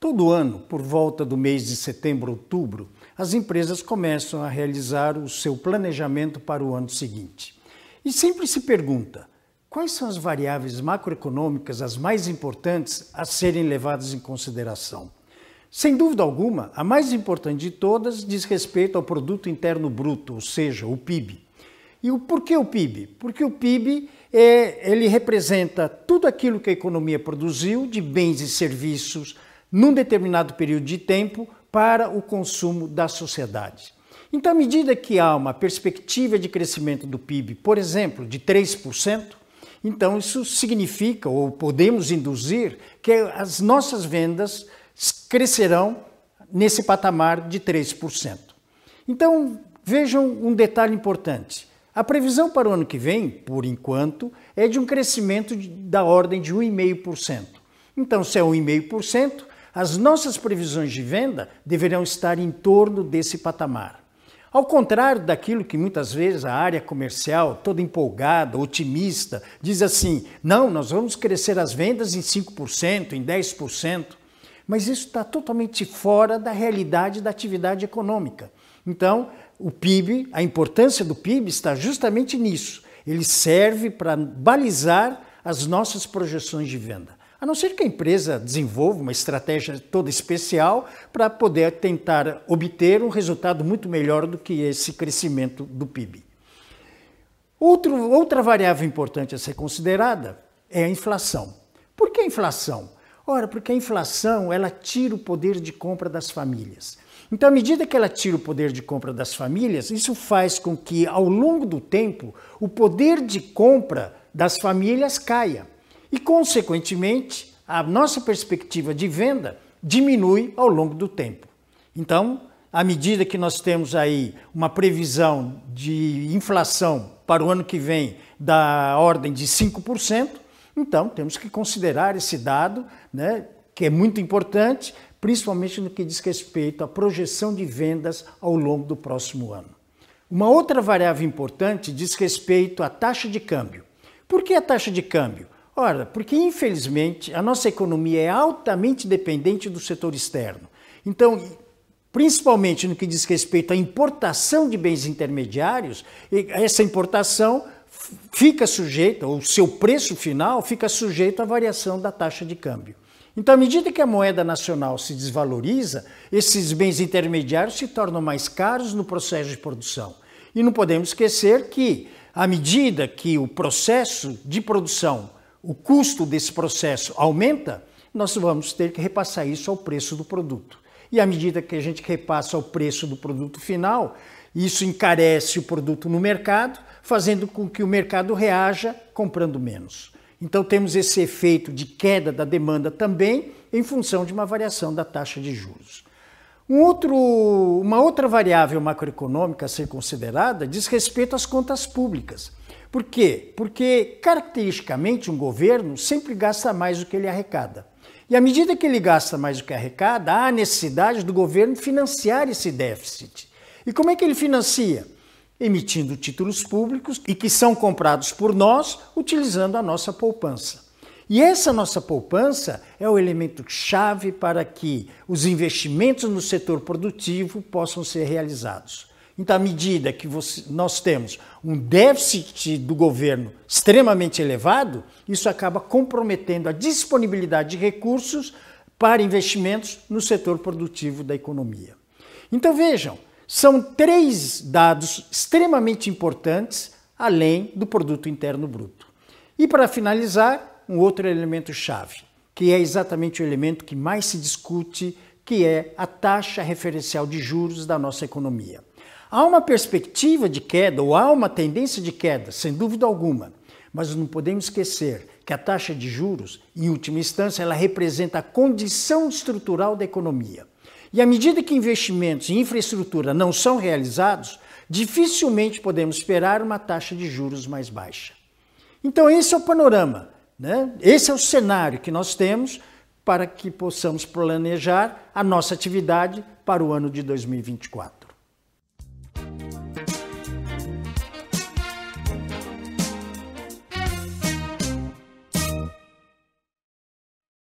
Todo ano, por volta do mês de setembro, outubro, as empresas começam a realizar o seu planejamento para o ano seguinte. E sempre se pergunta: quais são as variáveis macroeconômicas as mais importantes a serem levadas em consideração? Sem dúvida alguma, a mais importante de todas diz respeito ao produto interno bruto, ou seja, o PIB. E o porquê o PIB? Porque o PIB é, ele representa tudo aquilo que a economia produziu de bens e serviços, num determinado período de tempo para o consumo da sociedade. Então, à medida que há uma perspectiva de crescimento do PIB, por exemplo, de 3%, então isso significa, ou podemos induzir, que as nossas vendas crescerão nesse patamar de 3%. Então, vejam um detalhe importante. A previsão para o ano que vem, por enquanto, é de um crescimento da ordem de 1,5%. Então, se é 1,5%, as nossas previsões de venda deverão estar em torno desse patamar. Ao contrário daquilo que muitas vezes a área comercial, toda empolgada, otimista, diz assim: não, nós vamos crescer as vendas em 5%, em 10%. Mas isso está totalmente fora da realidade da atividade econômica. Então, o PIB, a importância do PIB está justamente nisso. Ele serve para balizar as nossas projeções de venda a não ser que a empresa desenvolva uma estratégia toda especial para poder tentar obter um resultado muito melhor do que esse crescimento do PIB. Outro, outra variável importante a ser considerada é a inflação. Por que a inflação? Ora, porque a inflação ela tira o poder de compra das famílias. Então, à medida que ela tira o poder de compra das famílias, isso faz com que, ao longo do tempo, o poder de compra das famílias caia e, consequentemente, a nossa perspectiva de venda diminui ao longo do tempo. Então, à medida que nós temos aí uma previsão de inflação para o ano que vem da ordem de 5%, então temos que considerar esse dado, né, que é muito importante, principalmente no que diz respeito à projeção de vendas ao longo do próximo ano. Uma outra variável importante diz respeito à taxa de câmbio. Por que a taxa de câmbio? Ora, porque infelizmente a nossa economia é altamente dependente do setor externo. Então, principalmente no que diz respeito à importação de bens intermediários, essa importação fica sujeita, ou seu preço final fica sujeito à variação da taxa de câmbio. Então, à medida que a moeda nacional se desvaloriza, esses bens intermediários se tornam mais caros no processo de produção. E não podemos esquecer que, à medida que o processo de produção o custo desse processo aumenta, nós vamos ter que repassar isso ao preço do produto. E à medida que a gente repassa ao preço do produto final, isso encarece o produto no mercado, fazendo com que o mercado reaja comprando menos. Então temos esse efeito de queda da demanda também em função de uma variação da taxa de juros. Um outro, uma outra variável macroeconômica a ser considerada diz respeito às contas públicas. Por quê? Porque, caracteristicamente, um governo sempre gasta mais do que ele arrecada. E à medida que ele gasta mais do que arrecada, há a necessidade do governo financiar esse déficit. E como é que ele financia? Emitindo títulos públicos e que são comprados por nós utilizando a nossa poupança. E essa nossa poupança é o elemento chave para que os investimentos no setor produtivo possam ser realizados. Então, à medida que você, nós temos um déficit do governo extremamente elevado, isso acaba comprometendo a disponibilidade de recursos para investimentos no setor produtivo da economia. Então, vejam, são três dados extremamente importantes além do produto interno bruto. E para finalizar, um outro elemento chave, que é exatamente o elemento que mais se discute, que é a taxa referencial de juros da nossa economia. Há uma perspectiva de queda ou há uma tendência de queda, sem dúvida alguma, mas não podemos esquecer que a taxa de juros, em última instância, ela representa a condição estrutural da economia. E à medida que investimentos em infraestrutura não são realizados, dificilmente podemos esperar uma taxa de juros mais baixa. Então, esse é o panorama, né? esse é o cenário que nós temos para que possamos planejar a nossa atividade para o ano de 2024.